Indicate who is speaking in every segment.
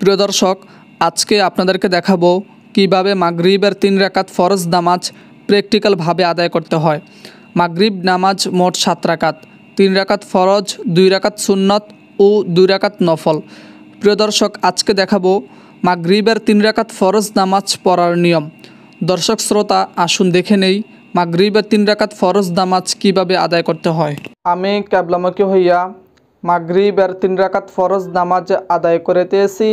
Speaker 1: প্রিয় দর্শক আজকে আপনাদেরকে দেখাবো কিভাবে মাগরিবের তিন রাকাত ফরজ নামাজ প্র্যাকটিক্যালভাবে আদায় করতে হয় মাগরিব নামাজ মোট সাত রাকাত তিন রাকাত ফরজ দুই রাকাত সুন্নত ও দুই রাকাত নফল প্রিয় দর্শক আজকে দেখাবো মাগরিবের তিন রাকাত ফরজ নামাজ পড়ার নিয়ম দর্শক শ্রোতা আসুন দেখে নেই মাগরিবের তিন রাকাত ফরজ নামাজ কিভাবে আদায় করতে হয় আমি ক্যাবলামকে হইয়া মাগরিবের তিন রাকাত ফরজ নামাজ আদায় করিতেছি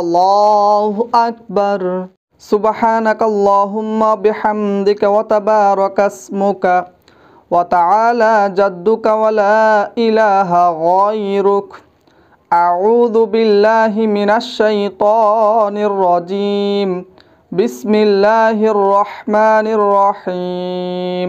Speaker 1: আল্লাহ আকবর সুবাহানাক আল্লাহুম্মা বিহামদিকা ওয়া তাবারাকা ইসমুকা ওয়া তাআলা জাদ্দুকা ওয়া লা ইলাহা গায়রুক আউযু বিল্লাহি মিনাশ শাইতানির রাজীম বিসমিল্লাহির রহমানির রহিম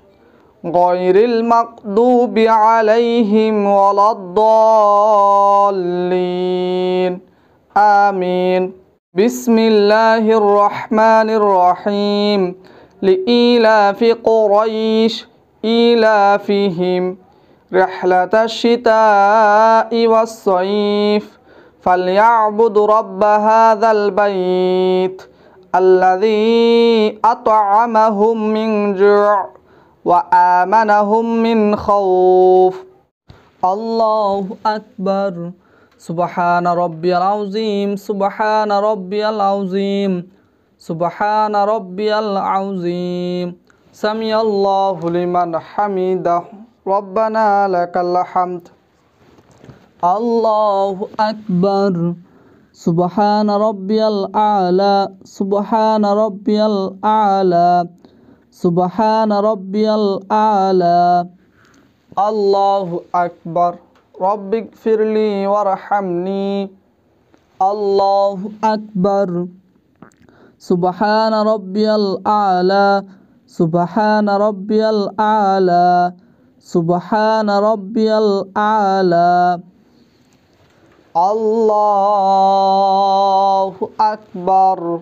Speaker 1: غير المقدوب عليهم ولا الضالين آمين بسم الله الرحمن الرحيم لإيلاف قريش إيلافهم رحلة الشتاء والصيف فليعبد رب هذا البيت الذي أطعمهم من جوع وآمنهم من خوف الله أكبر سبحان ربي العظيم سبحان ربي العظيم سبحان ربي العظيم سمي الله لمن حمده ربنا لك الحمد الله أكبر سبحان ربي الأعلى سبحان ربي الأعلى سبحان ربي الأعلى الله أكبر رب اغفر لي وارحمني الله أكبر سبحان ربي الأعلى سبحان ربي الأعلى سبحان ربي الأعلى الله أكبر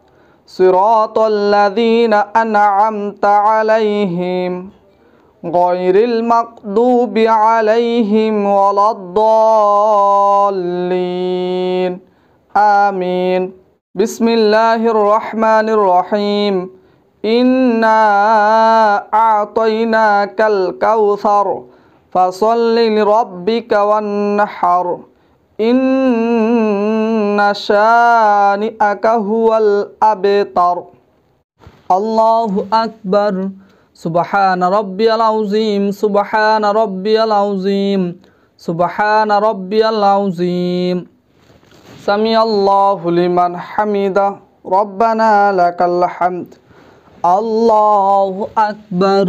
Speaker 1: صراط الذين أنعمت عليهم غير المقدوب عليهم ولا الضالين آمين بسم الله الرحمن الرحيم إنا أعطيناك الكوثر فصل لربك وانحر إن شانئك هو الأبتر الله أكبر سبحان ربي العظيم سبحان ربي العظيم سبحان ربي العظيم سمي الله لمن حمده ربنا لك الحمد الله أكبر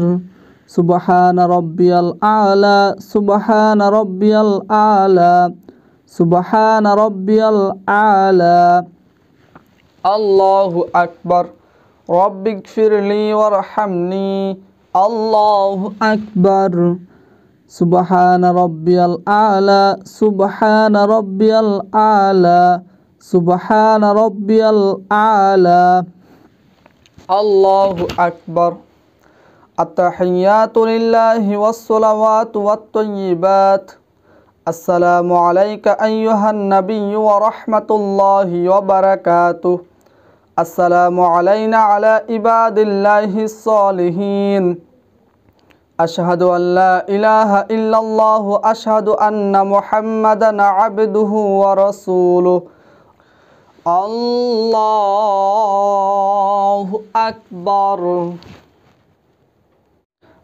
Speaker 1: سبحان ربي الأعلى سبحان ربي الأعلى سبحان ربي الأعلى الله أكبر رب اغفر لي وارحمني الله أكبر سبحان ربي الأعلى سبحان ربي الأعلى سبحان ربي الأعلى الله أكبر التحيات لله والصلوات والطيبات السلام عليك أيها النبي ورحمة الله وبركاته السلام علينا على عباد الله الصالحين أشهد أن لا إله إلا الله أشهد أن محمدا عبده ورسوله الله أكبر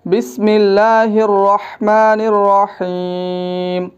Speaker 1: بسم الله الرحمن الرحيم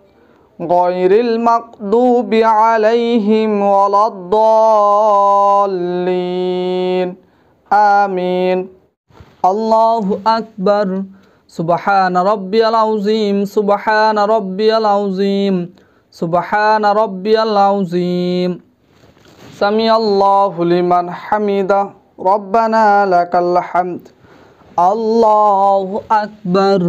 Speaker 1: غير المقدوب عليهم ولا الضالين آمين الله أكبر سبحان ربي العظيم سبحان ربي العظيم سبحان ربي العظيم سمي الله لمن حمده ربنا لك الحمد الله أكبر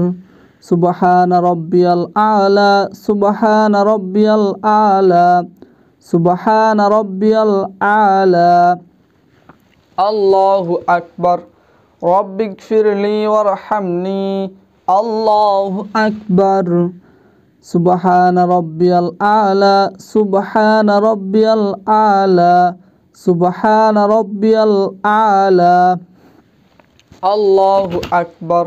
Speaker 1: سبحان ربي الأعلى سبحان ربي الأعلى سبحان ربي الأعلى الله أكبر رب اغفر لي وارحمني الله أكبر سبحان ربي الأعلى سبحان ربي الأعلى سبحان ربي الأعلى الله أكبر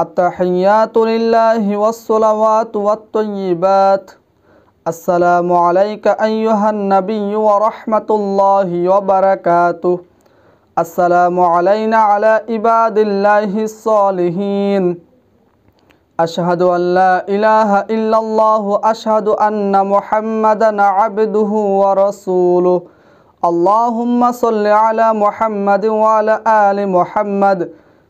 Speaker 1: التحيات لله والصلوات والطيبات السلام عليك أيها النبي ورحمة الله وبركاته السلام علينا على عباد الله الصالحين أشهد أن لا إله إلا الله أشهد أن محمدا عبده ورسوله اللهم صل على محمد وعلى آل محمد